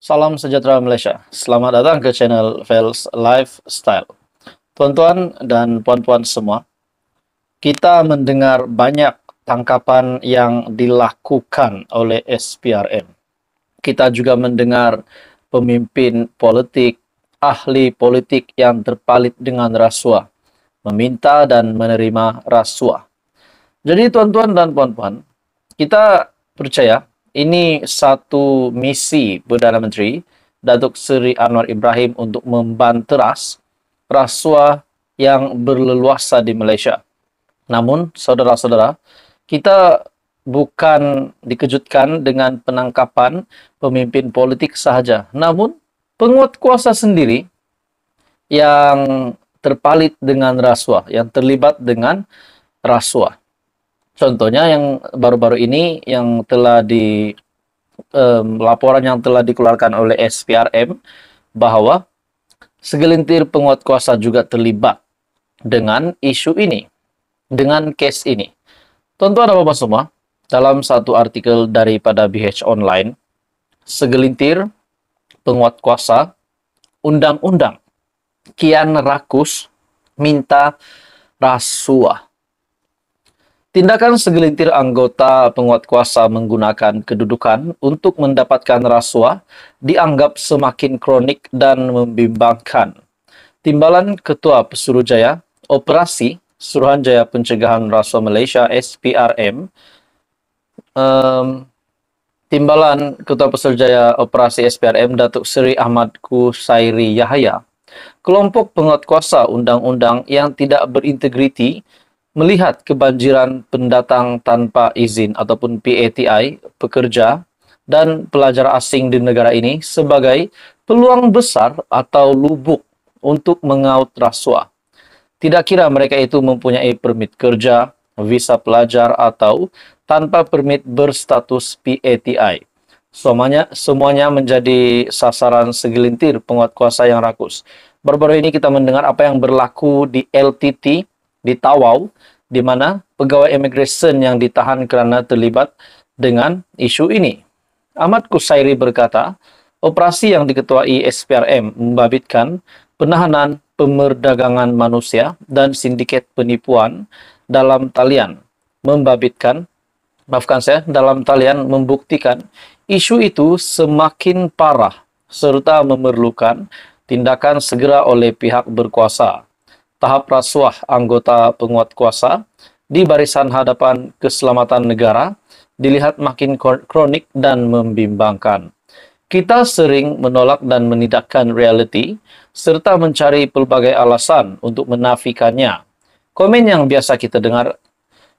Salam sejahtera Malaysia. Selamat datang ke channel Fels Lifestyle. Tuan-tuan dan puan-puan semua, kita mendengar banyak tangkapan yang dilakukan oleh SPRM. Kita juga mendengar pemimpin politik, ahli politik yang terpalit dengan rasuah, meminta dan menerima rasuah. Jadi tuan-tuan dan puan-puan, kita percaya ini satu misi Perdana Menteri Datuk Seri Anwar Ibrahim untuk membanteras rasuah yang berleluasa di Malaysia. Namun, saudara-saudara, kita bukan dikejutkan dengan penangkapan pemimpin politik sahaja, namun penguat kuasa sendiri yang terpalit dengan rasuah, yang terlibat dengan rasuah. Contohnya yang baru-baru ini yang telah di um, laporan yang telah dikeluarkan oleh SPRM bahwa segelintir penguat kuasa juga terlibat dengan isu ini dengan case ini. tentu ada bapak semua, dalam satu artikel daripada BH Online, segelintir penguat kuasa undang-undang kian rakus minta rasuah. Tindakan segelintir anggota penguat kuasa menggunakan kedudukan untuk mendapatkan rasuah dianggap semakin kronik dan membimbangkan. Timbalan Ketua Pesuruhjaya Operasi Suruhanjaya Pencegahan Rasuah Malaysia SPRM um, Timbalan Ketua Peserjaya Operasi SPRM Datuk Seri Ahmad Kusairi Yahaya Kelompok kuasa undang-undang yang tidak berintegriti melihat kebanjiran pendatang tanpa izin ataupun PATI pekerja dan pelajar asing di negara ini sebagai peluang besar atau lubuk untuk mengaut rasuah. Tidak kira mereka itu mempunyai permit kerja, visa pelajar, atau tanpa permit berstatus PATI. Semuanya, semuanya menjadi sasaran segelintir penguat kuasa yang rakus. Baru-baru ini kita mendengar apa yang berlaku di LTT, di Tawau, di mana pegawai immigration yang ditahan karena terlibat dengan isu ini. Ahmad Kusairi berkata, operasi yang diketuai SPRM membabitkan penahanan pemerdagangan manusia dan sindiket penipuan dalam talian membabitkan maafkan saya dalam talian membuktikan isu itu semakin parah serta memerlukan tindakan segera oleh pihak berkuasa tahap rasuah anggota penguat kuasa di barisan hadapan keselamatan negara dilihat makin kronik dan membimbangkan kita sering menolak dan menidakkan reality, serta mencari pelbagai alasan untuk menafikannya. Komen yang biasa kita dengar,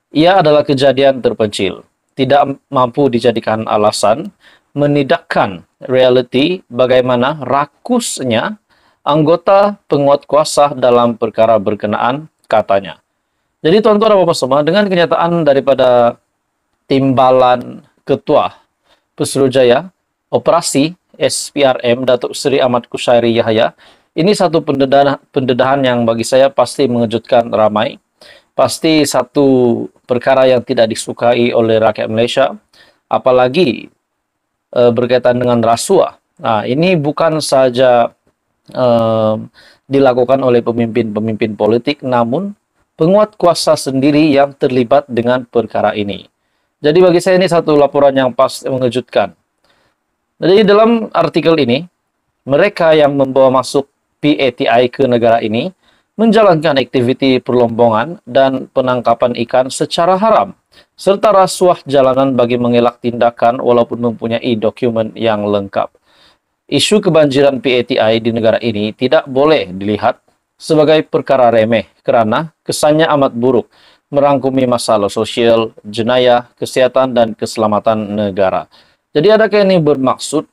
ia adalah kejadian terpencil, tidak mampu dijadikan alasan, menidakkan reality bagaimana rakusnya anggota penguat kuasa dalam perkara berkenaan katanya. Jadi tuan-tuan apa-apa semua, dengan kenyataan daripada timbalan ketua Pesuruh Jaya, operasi SPRM Datuk Seri Ahmad Kusairi Yahya. Ini satu pendedahan, pendedahan yang bagi saya pasti mengejutkan ramai. Pasti satu perkara yang tidak disukai oleh rakyat Malaysia, apalagi e, berkaitan dengan rasuah. Nah, ini bukan saja e, dilakukan oleh pemimpin-pemimpin politik, namun penguat kuasa sendiri yang terlibat dengan perkara ini. Jadi bagi saya ini satu laporan yang pasti mengejutkan. Jadi dalam artikel ini, mereka yang membawa masuk PATI ke negara ini menjalankan aktiviti perlombongan dan penangkapan ikan secara haram, serta rasuah jalanan bagi mengelak tindakan walaupun mempunyai dokumen yang lengkap. Isu kebanjiran PATI di negara ini tidak boleh dilihat sebagai perkara remeh kerana kesannya amat buruk, merangkumi masalah sosial, jenayah, kesehatan, dan keselamatan negara. Jadi ada adakah ini bermaksud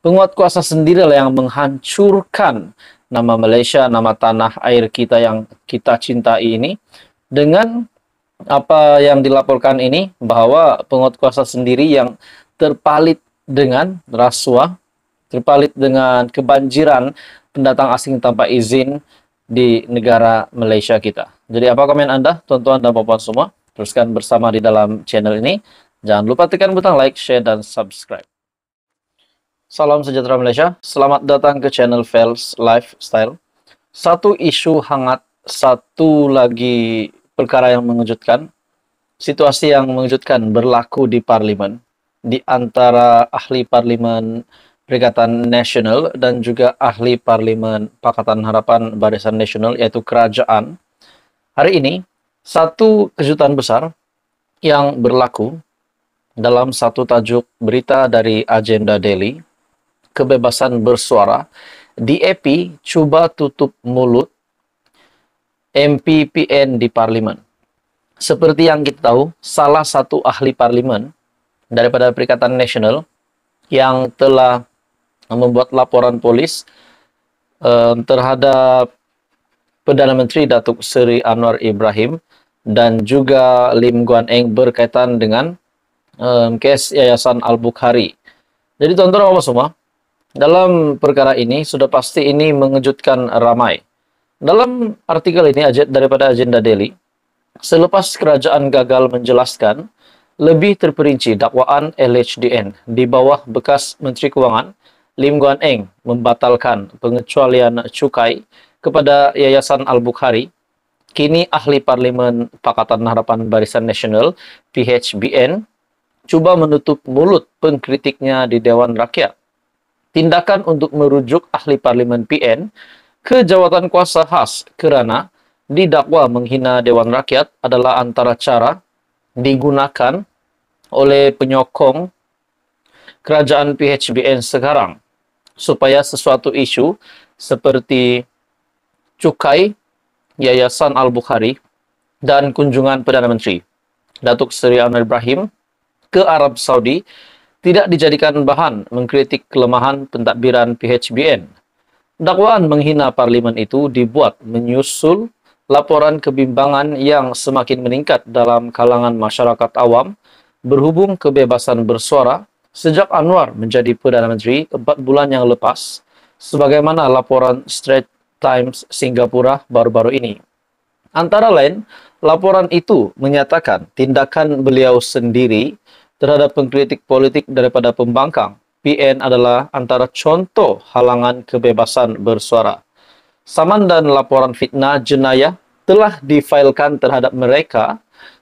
penguat kuasa sendirilah yang menghancurkan nama Malaysia, nama tanah air kita yang kita cintai ini dengan apa yang dilaporkan ini bahwa penguat kuasa sendiri yang terpalit dengan rasuah, terpalit dengan kebanjiran pendatang asing tanpa izin di negara Malaysia kita. Jadi apa komen Anda, tuan-tuan dan puan semua? Teruskan bersama di dalam channel ini. Jangan lupa tekan butang like, share, dan subscribe. Salam sejahtera Malaysia. Selamat datang ke channel Fels Lifestyle. Satu isu hangat, satu lagi perkara yang mengejutkan. Situasi yang mengejutkan berlaku di parlimen. Di antara ahli parlimen Perikatan Nasional dan juga ahli parlimen Pakatan Harapan Barisan Nasional yaitu kerajaan. Hari ini, satu kejutan besar yang berlaku dalam satu tajuk berita dari Agenda Daily, kebebasan bersuara, DAP e coba tutup mulut MPPN di parlimen Seperti yang kita tahu, salah satu ahli parlimen daripada Perikatan Nasional yang telah membuat laporan polis eh, terhadap Perdana Menteri Datuk Seri Anwar Ibrahim dan juga Lim Guan Eng berkaitan dengan um, case Yayasan Al-Bukhari. Jadi tonton apa semua, dalam perkara ini sudah pasti ini mengejutkan ramai. Dalam artikel ini daripada Agenda Delhi. selepas kerajaan gagal menjelaskan lebih terperinci dakwaan LHDN di bawah bekas Menteri Kewangan Lim Guan Eng membatalkan pengecualian cukai kepada Yayasan Al-Bukhari, kini ahli parlimen Pakatan Harapan Barisan Nasional PHBN Coba menutup mulut pengkritiknya di Dewan Rakyat. Tindakan untuk merujuk ahli parlemen PN ke jawatan kuasa khas kerana didakwa menghina Dewan Rakyat adalah antara cara digunakan oleh penyokong kerajaan PHBN sekarang supaya sesuatu isu seperti cukai Yayasan Al-Bukhari dan kunjungan Perdana Menteri Datuk Seri Anwar Ibrahim ke Arab Saudi tidak dijadikan bahan mengkritik kelemahan pentadbiran PHBN. Dakwaan menghina parlimen itu dibuat menyusul laporan kebimbangan yang semakin meningkat dalam kalangan masyarakat awam berhubung kebebasan bersuara sejak Anwar menjadi Perdana Menteri empat bulan yang lepas, sebagaimana laporan Straits Times Singapura baru-baru ini. Antara lain, laporan itu menyatakan tindakan beliau sendiri terhadap pengkritik politik daripada pembangkang, PN adalah antara contoh halangan kebebasan bersuara. Saman dan laporan fitnah jenayah telah difailkan terhadap mereka,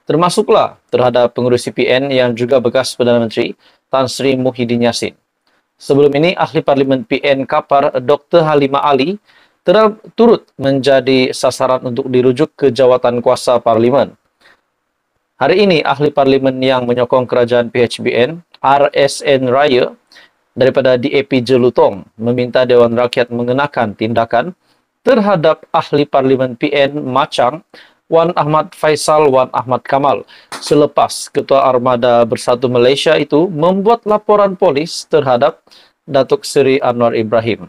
termasuklah terhadap pengurusi PN yang juga bekas Perdana Menteri, Tan Sri Muhyiddin Yassin. Sebelum ini, Ahli Parlimen PN Kapar, Dr. Halimah Ali, turut menjadi sasaran untuk dirujuk ke jawatan kuasa Parlimen. Hari ini ahli parlemen yang menyokong kerajaan PHBN, RSN Raya, daripada DAP Jelutong meminta Dewan Rakyat mengenakan tindakan terhadap ahli parlimen PN Macang Wan Ahmad Faisal Wan Ahmad Kamal selepas Ketua Armada Bersatu Malaysia itu membuat laporan polis terhadap Datuk Seri Anwar Ibrahim.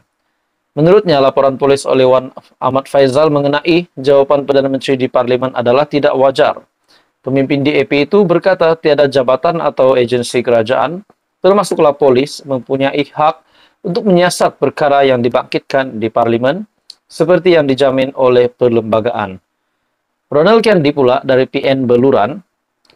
Menurutnya, laporan polis oleh Wan Ahmad Faisal mengenai jawaban Perdana Menteri di Parlimen adalah tidak wajar Pemimpin DAP e itu berkata tiada jabatan atau agensi kerajaan, termasuklah polis, mempunyai hak untuk menyiasat perkara yang dibangkitkan di parlimen, seperti yang dijamin oleh perlembagaan. Ronald Kennedy pula dari PN Beluran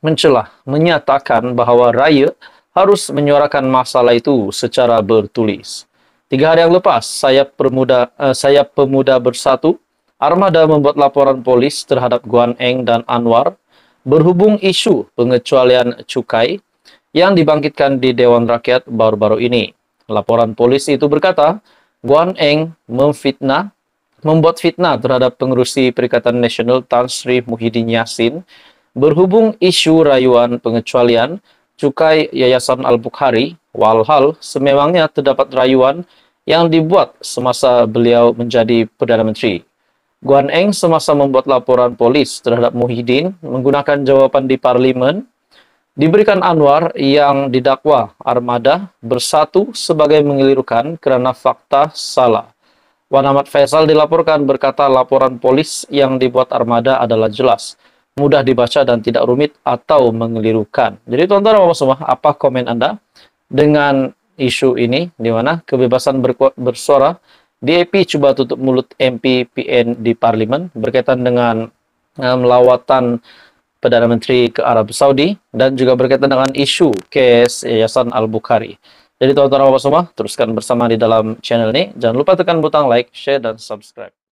mencelah menyatakan bahawa raya harus menyuarakan masalah itu secara bertulis. Tiga hari yang lepas, sayap, permuda, uh, eh, sayap pemuda bersatu, armada membuat laporan polis terhadap Guan Eng dan Anwar berhubung isu pengecualian cukai yang dibangkitkan di Dewan Rakyat baru-baru ini. Laporan polisi itu berkata, Guan Eng memfitnah, membuat fitnah terhadap pengurusi Perikatan Nasional Tan Sri Muhyiddin Yassin berhubung isu rayuan pengecualian cukai Yayasan Al-Bukhari, walhal sememangnya terdapat rayuan yang dibuat semasa beliau menjadi Perdana Menteri. Guan Eng semasa membuat laporan polis terhadap Muhyiddin menggunakan jawaban di parlimen, diberikan Anwar yang didakwa Armada bersatu sebagai mengelirukan karena fakta salah. Wan Ahmad Faisal dilaporkan berkata laporan polis yang dibuat Armada adalah jelas, mudah dibaca dan tidak rumit atau mengelirukan. Jadi tuan-tuan semua, apa komen Anda dengan isu ini di mana kebebasan bersuara DAP coba tutup mulut MPPN di parlimen berkaitan dengan um, eh, lawatan Perdana Menteri ke Arab Saudi dan juga berkaitan dengan isu kes Yayasan Al-Bukhari. Jadi tuan-tuan semua, teruskan bersama di dalam channel ini. Jangan lupa tekan butang like, share, dan subscribe.